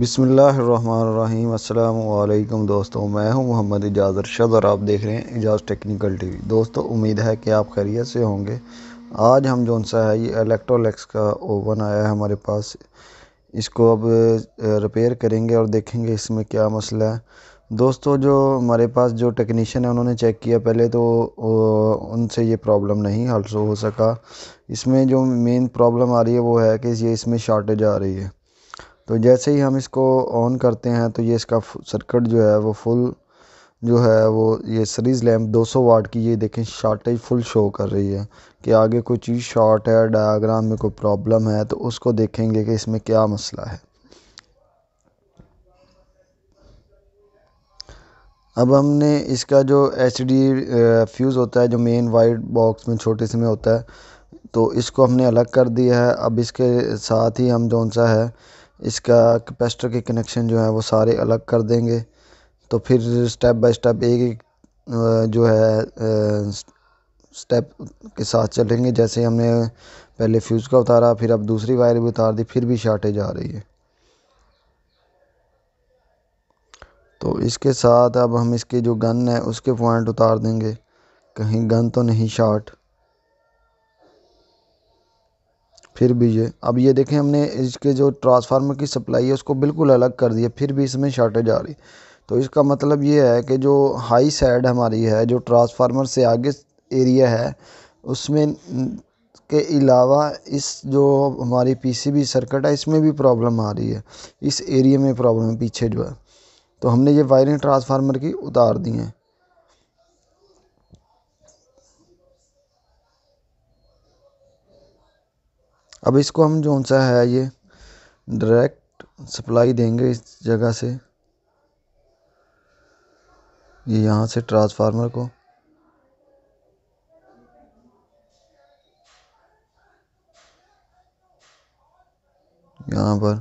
बिसमीम् अल्लाम दोस्तों मैं हूं मोहम्मद इजाज़ अरशद और आप देख रहे हैं इजाज़ टेक्निकल टीवी दोस्तों उम्मीद है कि आप खैरियत से होंगे आज हम जो सा है ये इलेक्ट्रोलेक्स का ओवन आया है हमारे पास इसको अब रिपेयर करेंगे और देखेंगे इसमें क्या मसला है दोस्तों जो हमारे पास जो टेक्नीशियन है उन्होंने चेक किया पहले तो उनसे ये प्रॉब्लम नहीं हल हो सका इसमें जो मेन प्रॉब्लम आ रही है वो है कि ये इसमें शॉर्टेज आ रही है तो जैसे ही हम इसको ऑन करते हैं तो ये इसका सर्किट जो है वो फुल जो है वो ये सीरीज़ लैम्प 200 वाट की ये देखें शॉर्टेज फुल शो कर रही है कि आगे कोई चीज़ शॉर्ट है डायग्राम में कोई प्रॉब्लम है तो उसको देखेंगे कि इसमें क्या मसला है अब हमने इसका जो एच फ्यूज़ होता है जो मेन वाइट बॉक्स में छोटे से में होता है तो इसको हमने अलग कर दिया है अब इसके साथ ही हम जौन सा है इसका कैपेसिटर के कनेक्शन जो है वो सारे अलग कर देंगे तो फिर स्टेप बाय स्टेप एक एक जो है स्टेप के साथ चलेंगे जैसे हमने पहले फ्यूज़ का उतारा फिर अब दूसरी वायर भी उतार दी फिर भी शार्टेज आ रही है तो इसके साथ अब हम इसके जो गन है उसके पॉइंट उतार देंगे कहीं गन तो नहीं शार्ट फिर भी ये अब ये देखें हमने इसके जो ट्रांसफार्मर की सप्लाई है उसको बिल्कुल अलग कर दिया फिर भी इसमें शॉर्टेज आ रही तो इसका मतलब ये है कि जो हाई साइड हमारी है जो ट्रांसफार्मर से आगे एरिया है उसमें के अलावा इस जो हमारी पीसीबी सर्किट है इसमें भी प्रॉब्लम आ रही है इस एरिया में प्रॉब्लम है पीछे जो है तो हमने ये वायरिंग ट्रांसफार्मर की उतार दी हैं अब इसको हम जो सा है ये डायरेक्ट सप्लाई देंगे इस जगह से ये यहाँ से ट्रांसफार्मर को यहाँ पर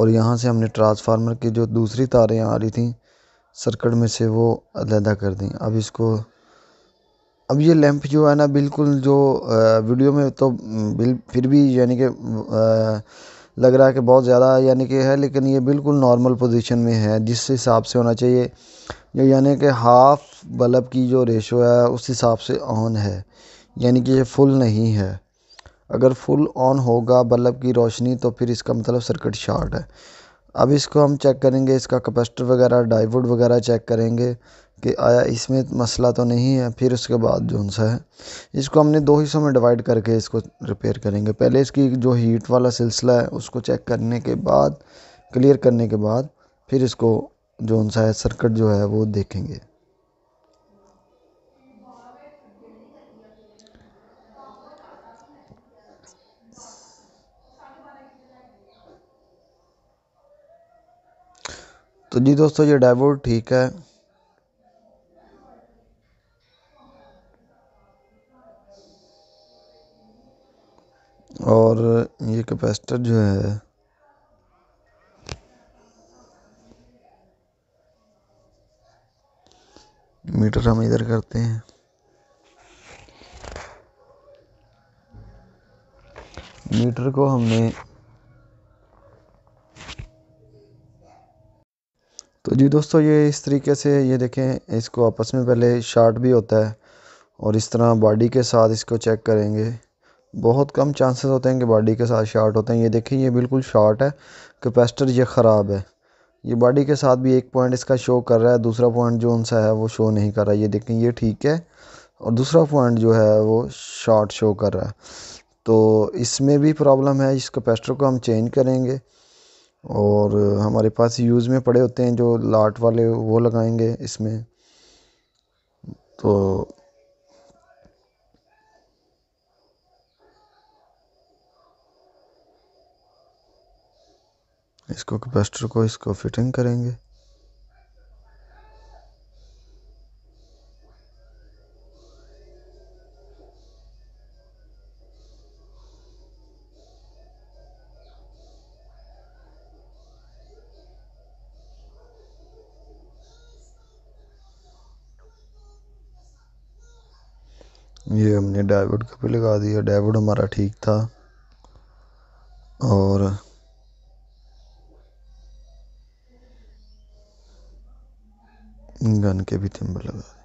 और यहाँ से हमने ट्रांसफार्मर की जो दूसरी तारें आ रही थी सर्कट में से वो अलहदा कर दी अब इसको अब ये लैंप जो है ना बिल्कुल जो वीडियो में तो बिल फिर भी यानी कि लग रहा है कि बहुत ज़्यादा यानी कि है लेकिन ये बिल्कुल नॉर्मल पोजीशन में है जिस हिसाब से होना चाहिए जो यानी कि हाफ़ बल्ब की जो रेशो है उस हिसाब से ऑन है यानी कि ये फुल नहीं है अगर फुल ऑन होगा बल्ब की रोशनी तो फिर इसका मतलब सर्किट शॉर्ट है अब इसको हम चेक करेंगे इसका कैपेसिटर वगैरह डाईवुड वगैरह चेक करेंगे कि आया इसमें मसला तो नहीं है फिर उसके बाद जो सा है इसको हमने दो हिस्सों में डिवाइड करके इसको रिपेयर करेंगे पहले इसकी जो हीट वाला सिलसिला है उसको चेक करने के बाद क्लियर करने के बाद फिर इसको जो सा है सर्किट जो है वो देखेंगे तो जी दोस्तों ये डाइवोर ठीक है और ये कैपेसिटर जो है मीटर हम इधर करते हैं मीटर को हमने तो जी दोस्तों ये इस तरीके से ये देखें इसको आपस में पहले शार्ट भी होता है और इस तरह बॉडी के साथ इसको चेक करेंगे बहुत कम चांसेस होते हैं कि बॉडी के साथ शार्ट होते हैं ये देखें ये बिल्कुल शार्ट है कैपेसिटर ये ख़राब है ये बॉडी के साथ भी एक पॉइंट इसका शो कर रहा है दूसरा पॉइंट जो उनसा है वो शो नहीं कर रहा है ये देखें ये ठीक है और दूसरा पॉइंट जो है वो शार्ट शो कर रहा है तो इसमें भी प्रॉब्लम है इस कैपेसिटर को हम चेंज करेंगे और हमारे पास यूज़ में पड़े होते हैं जो लाट वाले वो लगाएंगे इसमें तो इसको कैपेसिटर को इसको फिटिंग करेंगे ये हमने डेविड का भी लगा दिया डायोड हमारा ठीक था और गन के भी थिम्बल लगा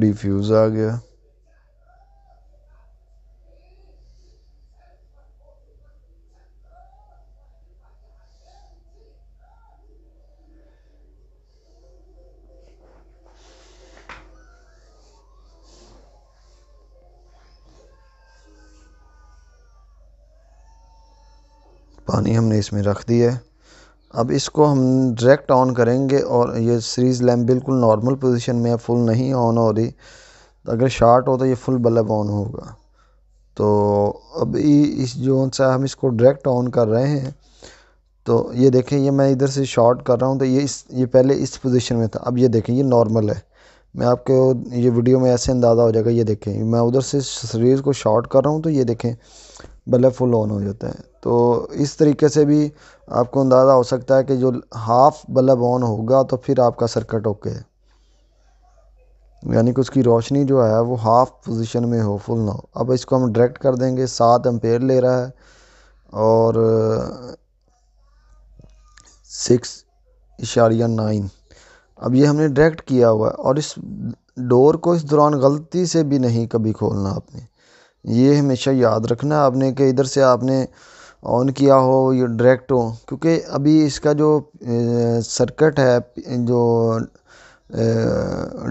डी फ्यूज़ आ गया पानी हमने इसमें रख दिया है अब इसको हम डायरेक्ट ऑन करेंगे और ये सीरीज़ लैम्प बिल्कुल नॉर्मल पोजीशन में है फुल नहीं ऑन हो रही तो अगर शार्ट हो तो ये फुल बल्ब ऑन होगा तो अब इस जो सा हम इसको डायरेक्ट ऑन कर रहे हैं तो ये देखें ये मैं इधर से शॉर्ट कर रहा हूँ तो ये इस ये पहले इस पोजीशन में था अब ये देखें ये नॉर्मल है मैं आपके ये वीडियो में ऐसे अंदाज़ा हो जाएगा ये देखें मैं उधर से शरीर को शॉर्ट कर रहा हूँ तो ये देखें बल्ब फुल ऑन हो जाता है तो इस तरीके से भी आपको अंदाज़ा हो सकता है कि जो हाफ़ बल्ब ऑन होगा तो फिर आपका सर्किट ओके है यानी कि उसकी रोशनी जो है वो हाफ़ पोजीशन में हो फुल ना हो अब इसको हम डायरेक्ट कर देंगे सात एम्पेयर ले रहा है और सिक्स इशारिया नाइन अब ये हमने डायरेक्ट किया हुआ है और इस डोर को इस दौरान गलती से भी नहीं कभी खोलना आपने ये हमेशा याद रखना आपने कि इधर से आपने ऑन किया हो ये डायरेक्ट हो क्योंकि अभी इसका जो सर्किट है जो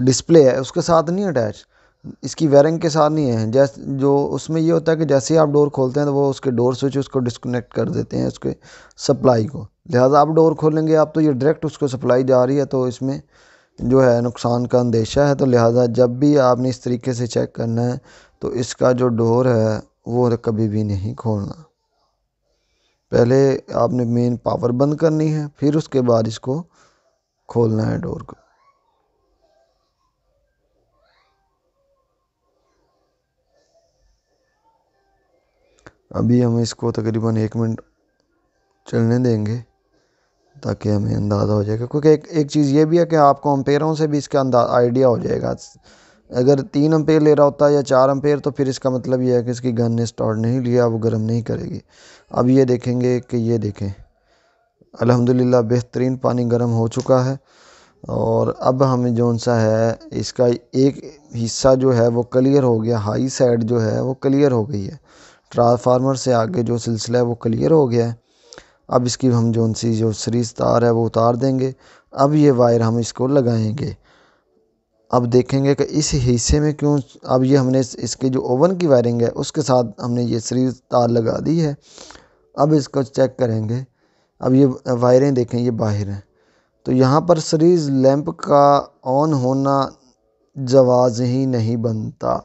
डिस्प्ले है उसके साथ नहीं अटैच इसकी वायरिंग के साथ नहीं है जैसे जो उसमें ये होता है कि जैसे ही आप डोर खोलते हैं तो वो उसके डोर स्विच उसको डिस्कनेक्ट कर देते हैं उसके सप्लाई को लिहाजा आप डोर खोलेंगे आप तो ये डायरेक्ट उसको सप्लाई जा रही है तो इसमें जो है नुकसान का अंदेशा है तो लिहाजा जब भी आपने इस तरीके से चेक करना है तो इसका जो डोर है वो कभी भी नहीं खोलना पहले आपने मेन पावर बंद करनी है फिर उसके बाद इसको खोलना है डोर को अभी हम इसको तकरीबन एक मिनट चलने देंगे ताकि हमें अंदाज़ा हो जाएगा क्योंकि एक एक चीज़ ये भी है कि आपको अम्पेयरों से भी इसका अंदाज आइडिया हो जाएगा अगर तीन अम्पेयर ले रहा होता है या चार अम्पेयर तो फिर इसका मतलब यह है कि इसकी गन ने स्टार्ट नहीं लिया वो गर्म नहीं करेगी अब ये देखेंगे कि ये देखें अल्हम्दुलिल्लाह बेहतरीन पानी गर्म हो चुका है और अब हमें जो सा है इसका एक हिस्सा जो है वो क्लियर हो गया हाई साइड जो है वो क्लियर हो गई है ट्रांसफार्मर से आगे जो सिलसिला है वो क्लियर हो गया है अब इसकी हम जो सी जो सीरीज तार है वो उतार देंगे अब ये वायर हम इसको लगाएंगे अब देखेंगे कि इस हिस्से में क्यों अब ये हमने इसके जो ओवन की वायरिंग है उसके साथ हमने ये सीरीज तार लगा दी है अब इसको चेक करेंगे अब ये वायरें देखें ये बाहर हैं तो यहाँ पर सीरीज़ लैंप का ऑन होना जवाज़ ही नहीं बनता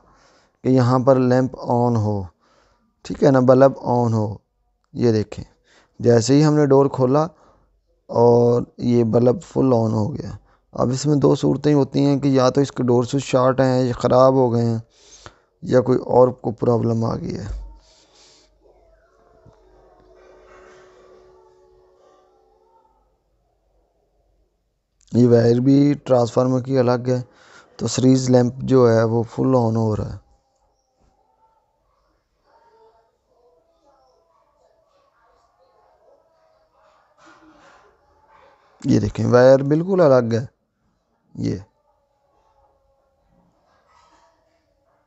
कि यहाँ पर लैंप ऑन हो ठीक है ना बल्ब ऑन हो ये देखें जैसे ही हमने डोर खोला और ये बल्ब फुल ऑन हो गया अब इसमें दो सूरतें होती हैं कि या तो इसके डोर डोरसू शार्ट हैं या ख़राब हो गए हैं या कोई और को प्रॉब्लम आ गई है ये वायर भी ट्रांसफार्मर की अलग है तो सीरीज लैंप जो है वो फुल ऑन हो रहा है ये देखें वायर बिल्कुल अलग है ये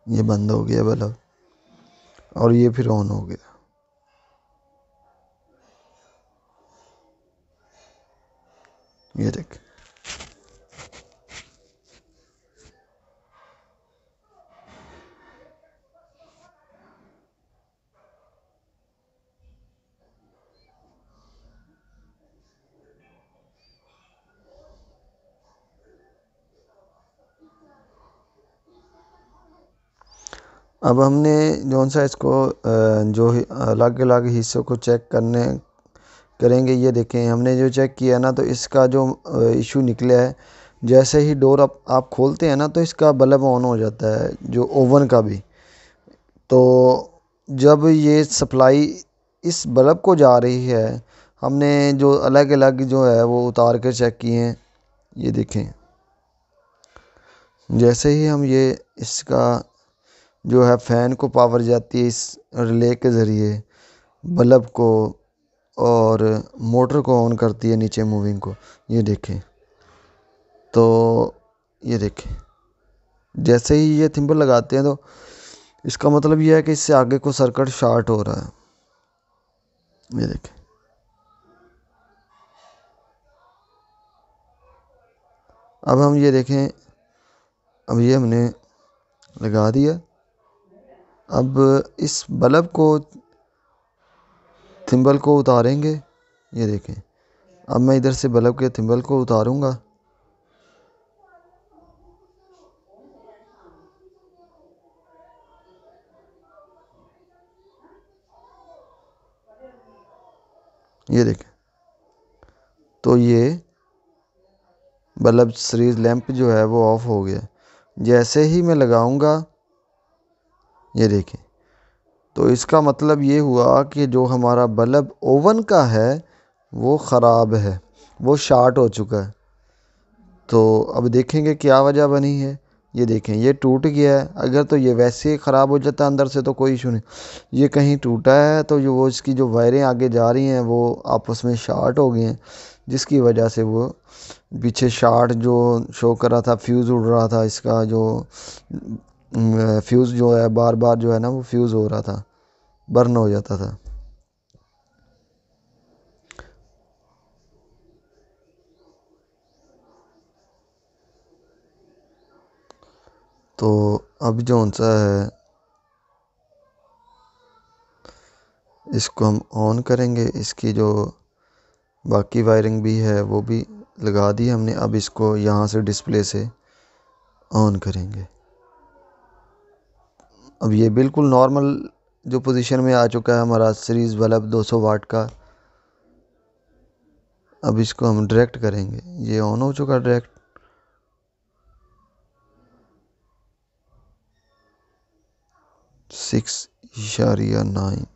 ये बंद हो गया बल्ब और ये फिर ऑन हो गया ये देख अब हमने जौन सा इसको जो अलग अलग हिस्सों को चेक करने करेंगे ये देखें हमने जो चेक किया ना तो इसका जो इशू निकला है जैसे ही डोर आप आप खोलते हैं ना तो इसका बल्ब ऑन हो जाता है जो ओवन का भी तो जब ये सप्लाई इस बल्ब को जा रही है हमने जो अलग अलग जो है वो उतार कर चेक किए हैं ये देखें जैसे ही हम ये इसका जो है फैन को पावर जाती है इस रिले के ज़रिए बल्ब को और मोटर को ऑन करती है नीचे मूविंग को ये देखें तो ये देखें जैसे ही ये थिम्बल लगाते हैं तो इसका मतलब ये है कि इससे आगे को सर्कट शार्ट हो रहा है ये देखें अब हम ये देखें अब ये हमने लगा दिया अब इस बल्ब को थिम्बल को उतारेंगे ये देखें अब मैं इधर से बल्ब के थिम्बल को उतारूंगा ये देखें तो ये बल्ब सीरीज लैंप जो है वो ऑफ़ हो गया जैसे ही मैं लगाऊंगा ये देखें तो इसका मतलब ये हुआ कि जो हमारा बल्ब ओवन का है वो ख़राब है वो शार्ट हो चुका है तो अब देखेंगे क्या वजह बनी है ये देखें ये टूट गया है अगर तो ये वैसे ही ख़राब हो जाता अंदर से तो कोई इशू नहीं ये कहीं टूटा है तो जो वो इसकी जो वायरें आगे जा रही हैं वो आपस में शार्ट हो गई हैं जिसकी वजह से वो पीछे शार्ट जो शो कर रहा था फ्यूज़ उड़ रहा था इसका जो फ्यूज़ जो है बार बार जो है ना वो फ्यूज़ हो रहा था बर्न हो जाता था तो अब जो सा है इसको हम ऑन करेंगे इसकी जो बाकी वायरिंग भी है वो भी लगा दी हमने अब इसको यहाँ से डिस्प्ले से ऑन करेंगे अब ये बिल्कुल नॉर्मल जो पोजीशन में आ चुका है हमारा सीरीज़ बल्ब 200 वाट का अब इसको हम डायरेक्ट करेंगे ये ऑन हो चुका डायरेक्ट सिक्स इशारिया नाइन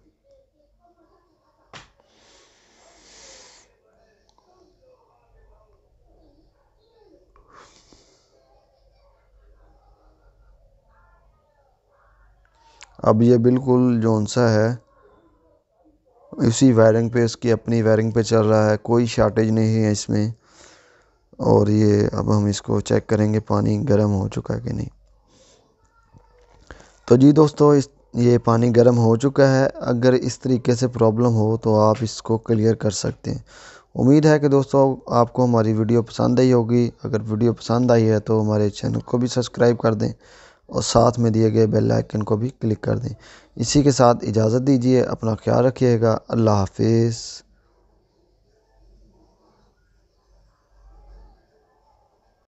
अब ये बिल्कुल जौन सा है इसी वायरिंग पे इसकी अपनी वायरिंग पे चल रहा है कोई शार्टेज नहीं है इसमें और ये अब हम इसको चेक करेंगे पानी गर्म हो चुका है कि नहीं तो जी दोस्तों इस ये पानी गर्म हो चुका है अगर इस तरीके से प्रॉब्लम हो तो आप इसको क्लियर कर सकते हैं उम्मीद है कि दोस्तों आपको हमारी वीडियो पसंद आई होगी अगर वीडियो पसंद आई है तो हमारे चैनल को भी सब्सक्राइब कर दें और साथ में दिए गए बेल आइकन को भी क्लिक कर दें इसी के साथ इजाज़त दीजिए अपना ख्याल रखिएगा अल्लाह हाफिज़